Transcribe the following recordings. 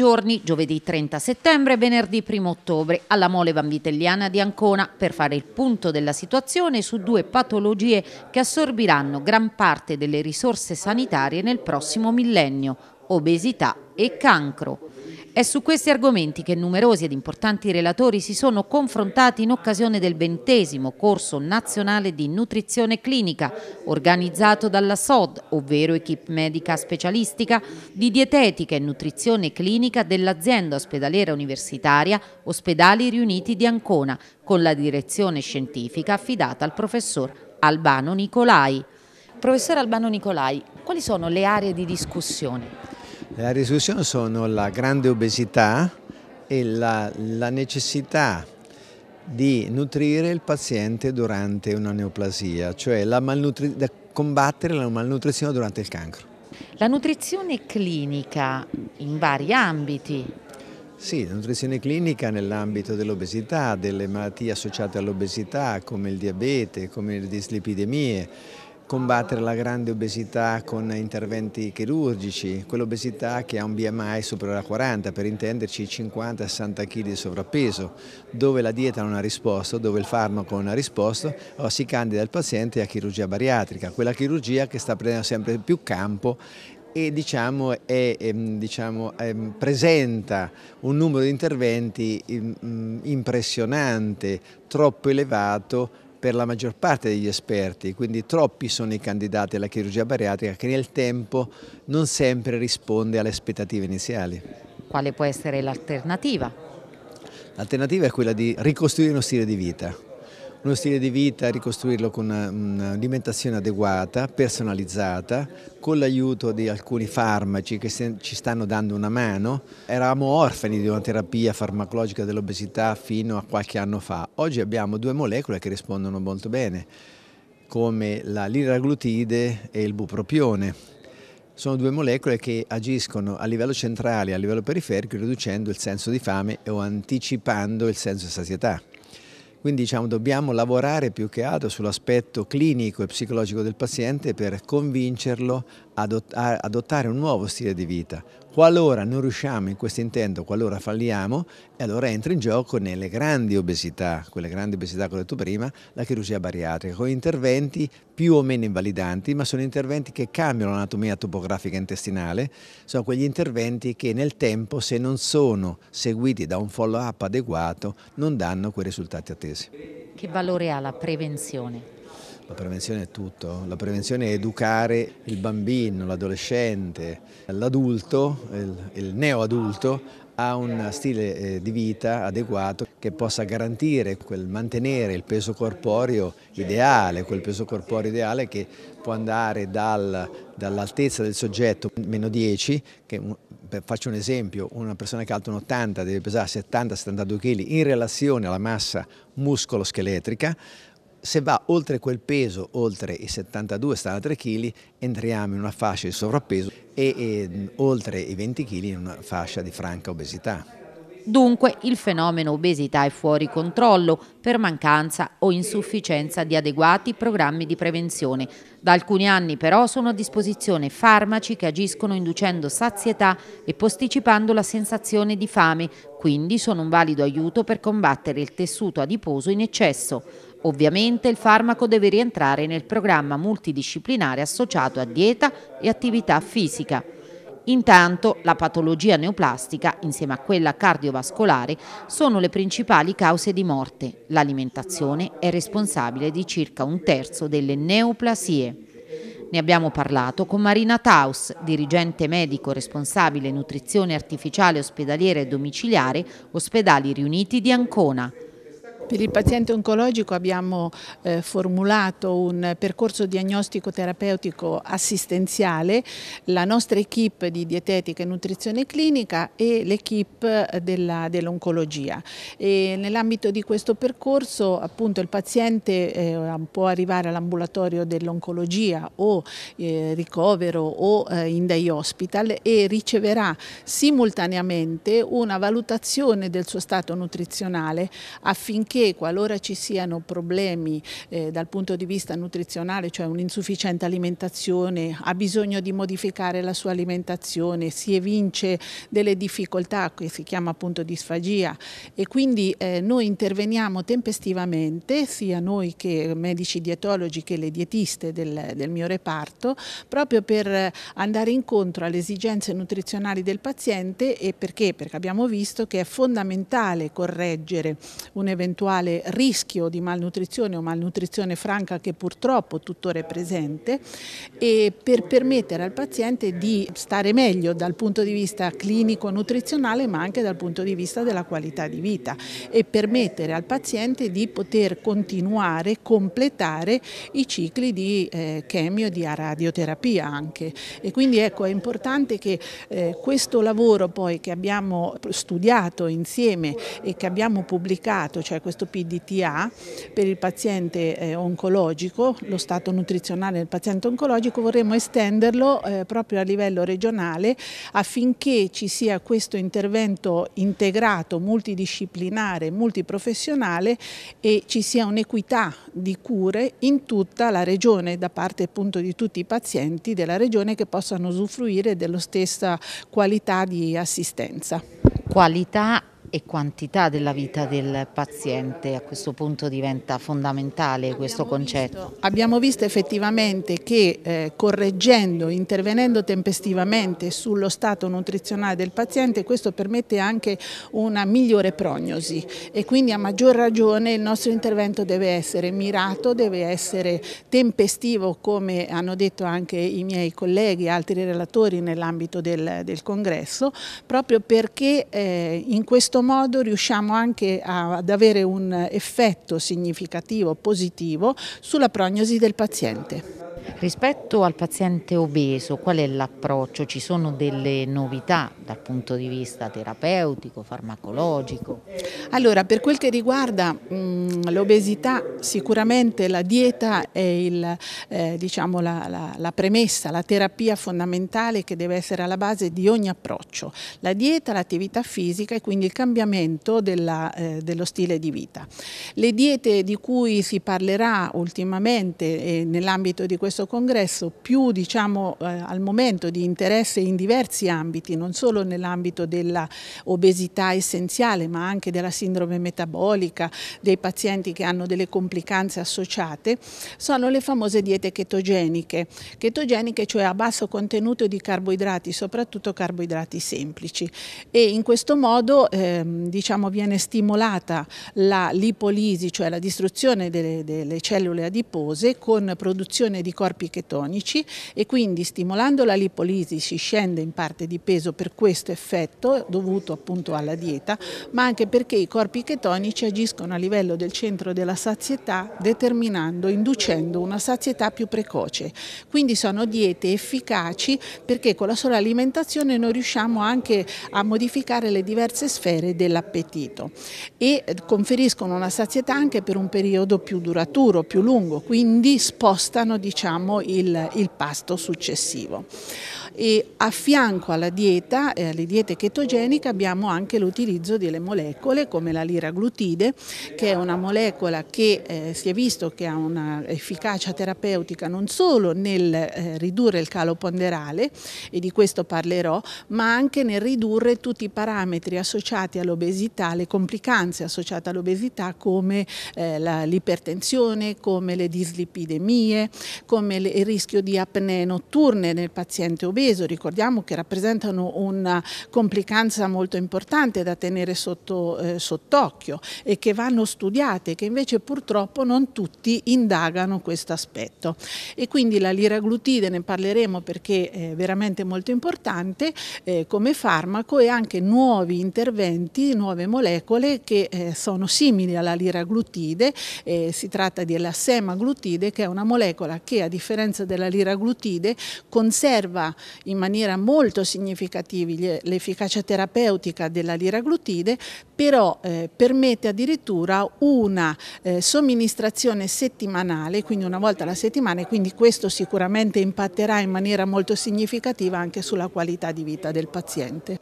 giorni, giovedì 30 settembre e venerdì 1 ottobre, alla Mole Vanvitelliana di Ancona per fare il punto della situazione su due patologie che assorbiranno gran parte delle risorse sanitarie nel prossimo millennio, obesità e cancro. È su questi argomenti che numerosi ed importanti relatori si sono confrontati in occasione del ventesimo corso nazionale di nutrizione clinica organizzato dalla SOD, ovvero Equipe Medica Specialistica di Dietetica e Nutrizione Clinica dell'azienda ospedaliera universitaria Ospedali Riuniti di Ancona, con la direzione scientifica affidata al professor Albano Nicolai. Professore Albano Nicolai, quali sono le aree di discussione? La risoluzione sono la grande obesità e la, la necessità di nutrire il paziente durante una neoplasia, cioè la combattere la malnutrizione durante il cancro. La nutrizione clinica in vari ambiti. Sì, la nutrizione clinica nell'ambito dell'obesità, delle malattie associate all'obesità come il diabete, come le dislipidemie, combattere la grande obesità con interventi chirurgici, quell'obesità che ha un BMI superiore a 40, per intenderci 50-60 kg di sovrappeso, dove la dieta non ha risposto, dove il farmaco non ha risposto, si candida il paziente a chirurgia bariatrica, quella chirurgia che sta prendendo sempre più campo e diciamo, è, ehm, diciamo, ehm, presenta un numero di interventi ehm, impressionante, troppo elevato per la maggior parte degli esperti, quindi troppi sono i candidati alla chirurgia bariatrica che nel tempo non sempre risponde alle aspettative iniziali. Quale può essere l'alternativa? L'alternativa è quella di ricostruire uno stile di vita, uno stile di vita, ricostruirlo con eh, un'alimentazione adeguata, personalizzata, con l'aiuto di alcuni farmaci che ci stanno dando una mano. Eravamo orfani di una terapia farmacologica dell'obesità fino a qualche anno fa. Oggi abbiamo due molecole che rispondono molto bene, come la liraglutide e il bupropione sono due molecole che agiscono a livello centrale e a livello periferico riducendo il senso di fame o anticipando il senso di satietà. Quindi diciamo, dobbiamo lavorare più che altro sull'aspetto clinico e psicologico del paziente per convincerlo adottare un nuovo stile di vita. Qualora non riusciamo in questo intento, qualora falliamo, allora entra in gioco nelle grandi obesità, quelle grandi obesità che ho detto prima, la chirurgia bariatrica, con interventi più o meno invalidanti, ma sono interventi che cambiano l'anatomia topografica intestinale, sono quegli interventi che nel tempo, se non sono seguiti da un follow-up adeguato, non danno quei risultati attesi. Che valore ha la prevenzione? La prevenzione è tutto, la prevenzione è educare il bambino, l'adolescente, l'adulto, il, il neoadulto a un stile eh, di vita adeguato che possa garantire, quel, mantenere il peso corporeo ideale, quel peso corporeo ideale che può andare dal, dall'altezza del soggetto meno 10, che faccio un esempio, una persona che è alta un 80 deve pesare 70-72 kg in relazione alla massa muscolo-scheletrica, se va oltre quel peso, oltre i 72 3 kg, entriamo in una fascia di sovrappeso e, e oltre i 20 kg in una fascia di franca obesità. Dunque il fenomeno obesità è fuori controllo per mancanza o insufficienza di adeguati programmi di prevenzione. Da alcuni anni però sono a disposizione farmaci che agiscono inducendo sazietà e posticipando la sensazione di fame, quindi sono un valido aiuto per combattere il tessuto adiposo in eccesso. Ovviamente il farmaco deve rientrare nel programma multidisciplinare associato a dieta e attività fisica. Intanto la patologia neoplastica, insieme a quella cardiovascolare, sono le principali cause di morte. L'alimentazione è responsabile di circa un terzo delle neoplasie. Ne abbiamo parlato con Marina Taus, dirigente medico responsabile nutrizione artificiale ospedaliera e domiciliare, Ospedali Riuniti di Ancona. Per il paziente oncologico abbiamo eh, formulato un percorso diagnostico terapeutico assistenziale, la nostra equip di dietetica e nutrizione clinica e l'equipe dell'oncologia. Dell Nell'ambito di questo percorso appunto il paziente eh, può arrivare all'ambulatorio dell'oncologia o eh, ricovero o eh, in day hospital e riceverà simultaneamente una valutazione del suo stato nutrizionale affinché che qualora ci siano problemi eh, dal punto di vista nutrizionale, cioè un'insufficiente alimentazione, ha bisogno di modificare la sua alimentazione, si evince delle difficoltà che si chiama appunto disfagia e quindi eh, noi interveniamo tempestivamente, sia noi che medici dietologi che le dietiste del, del mio reparto, proprio per andare incontro alle esigenze nutrizionali del paziente e perché? Perché abbiamo visto che è fondamentale correggere un eventuale eventuale rischio di malnutrizione o malnutrizione franca che purtroppo tuttora è presente e per permettere al paziente di stare meglio dal punto di vista clinico-nutrizionale ma anche dal punto di vista della qualità di vita e permettere al paziente di poter continuare, completare i cicli di eh, chemio e di radioterapia anche. E quindi ecco, è importante che eh, questo lavoro poi che abbiamo studiato insieme e che abbiamo pubblicato, cioè questo stato PDTA per il paziente eh, oncologico, lo stato nutrizionale del paziente oncologico, vorremmo estenderlo eh, proprio a livello regionale affinché ci sia questo intervento integrato, multidisciplinare, multiprofessionale e ci sia un'equità di cure in tutta la regione da parte appunto di tutti i pazienti della regione che possano usufruire della stessa qualità di assistenza. Qualità e quantità della vita del paziente. A questo punto diventa fondamentale questo concetto. abbiamo visto effettivamente che eh, correggendo, intervenendo tempestivamente sullo stato nutrizionale del paziente, questo permette anche una migliore prognosi e quindi a maggior ragione il nostro intervento deve essere mirato, deve essere tempestivo come hanno detto anche i miei colleghi e altri relatori nell'ambito del, del, congresso, proprio perché eh, in questo questo modo riusciamo anche a, ad avere un effetto significativo positivo sulla prognosi del paziente. Rispetto al paziente obeso, qual è l'approccio? Ci sono delle novità dal punto di vista terapeutico, farmacologico? Allora, per quel che riguarda mm, l'obesità, sicuramente la dieta è il, eh, diciamo la, la, la premessa, la terapia fondamentale che deve essere alla base di ogni approccio. La dieta, l'attività fisica e quindi il cambiamento della, eh, dello stile di vita. Le diete di cui si parlerà ultimamente eh, nell'ambito di questo questo congresso più diciamo, eh, al momento di interesse in diversi ambiti, non solo nell'ambito dell'obesità essenziale ma anche della sindrome metabolica, dei pazienti che hanno delle complicanze associate, sono le famose diete chetogeniche, chetogeniche cioè a basso contenuto di carboidrati, soprattutto carboidrati semplici e in questo modo eh, diciamo, viene stimolata la lipolisi, cioè la distruzione delle, delle cellule adipose con produzione di corpi corpi chetonici e quindi stimolando la lipolisi si scende in parte di peso per questo effetto dovuto appunto alla dieta, ma anche perché i corpi chetonici agiscono a livello del centro della sazietà determinando, inducendo una sazietà più precoce. Quindi sono diete efficaci perché con la sola alimentazione noi riusciamo anche a modificare le diverse sfere dell'appetito e conferiscono una sazietà anche per un periodo più duraturo, più lungo, quindi spostano diciamo diciamo, il, il, pasto successivo. E a fianco alla dieta, eh, alle diete chetogeniche, abbiamo anche l'utilizzo delle molecole come la liraglutide, che è una molecola che eh, si è visto che ha un'efficacia terapeutica non solo nel eh, ridurre il calo ponderale, e di questo parlerò, ma anche nel ridurre tutti i parametri associati all'obesità, le complicanze associate all'obesità come eh, l'ipertensione, come le dislipidemie, come come il rischio di apnee notturne nel paziente obeso, ricordiamo che rappresentano una complicanza molto importante da tenere sotto eh, sott'occhio e che vanno studiate, che invece purtroppo non tutti indagano questo aspetto. E quindi la liraglutide, ne parleremo perché è veramente molto importante, eh, come farmaco e anche nuovi interventi, nuove molecole che eh, sono simili alla liraglutide, eh, si tratta della dell'assemaglutide che è una molecola che a differenza della lira glutide, conserva in maniera molto significativa l'efficacia terapeutica della lira glutide, però eh, permette addirittura una eh, somministrazione settimanale, quindi una volta alla settimana e quindi questo sicuramente impatterà in maniera molto significativa anche sulla qualità di vita del paziente.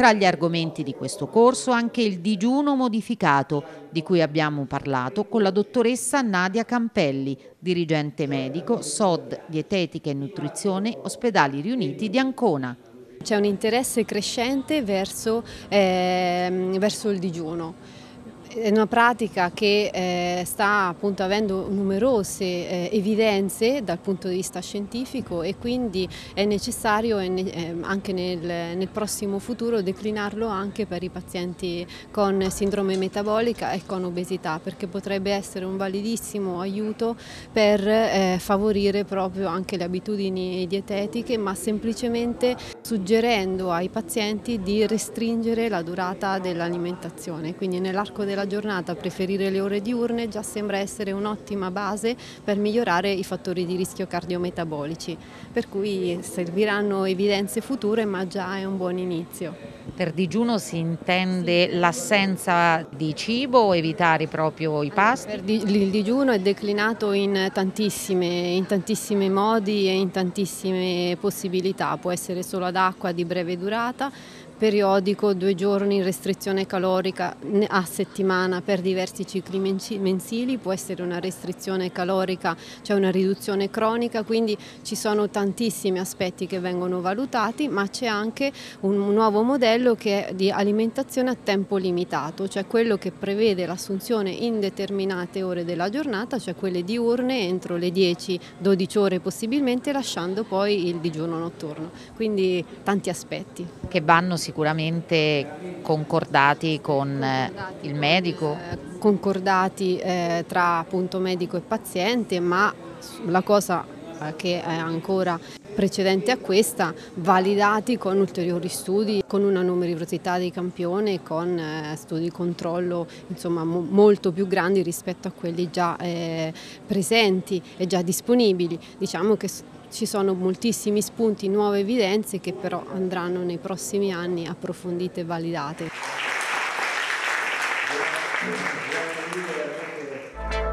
Tra gli argomenti di questo corso anche il digiuno modificato, di cui abbiamo parlato con la dottoressa Nadia Campelli, dirigente medico SOD Dietetica e Nutrizione Ospedali Riuniti di Ancona. C'è un interesse crescente verso, eh, verso il digiuno. È una pratica che eh, sta appunto avendo numerose eh, evidenze dal punto di vista scientifico e quindi è necessario eh, anche nel, nel, prossimo futuro declinarlo anche per i pazienti con sindrome metabolica e con obesità perché potrebbe essere un validissimo aiuto per eh, favorire proprio anche le abitudini dietetiche ma semplicemente suggerendo ai pazienti di restringere la durata dell'alimentazione, quindi nell'arco della giornata preferire le ore diurne già sembra essere un'ottima base per migliorare i fattori di rischio cardiometabolici, per cui serviranno evidenze future ma già è un buon inizio. Per digiuno si intende l'assenza di cibo, o evitare proprio i pasti? il digiuno è declinato in in tantissimi modi e in tantissime possibilità, può essere solo ad acqua di breve durata, periodico, due giorni in restrizione calorica a settimana per diversi cicli mensili, può essere una restrizione calorica, cioè una riduzione cronica, quindi ci sono tantissimi aspetti che vengono valutati, ma c'è anche un nuovo modello che è di alimentazione a tempo limitato, cioè quello che prevede l'assunzione in determinate ore della giornata, cioè quelle diurne entro le 10-12 ore possibilmente, lasciando poi il digiuno notturno. Quindi tanti aspetti. Che vanno sicuramente concordati con eh, il medico? Eh, concordati eh, tra appunto medico e paziente, ma la cosa eh, che è ancora precedente a questa, validati con ulteriori studi, con una numerosità di campione, con eh, studi di controllo insomma, mo molto più grandi rispetto a quelli già eh, presenti e già disponibili. Diciamo che ci sono moltissimi spunti, nuove evidenze che però andranno nei prossimi anni approfondite e validate.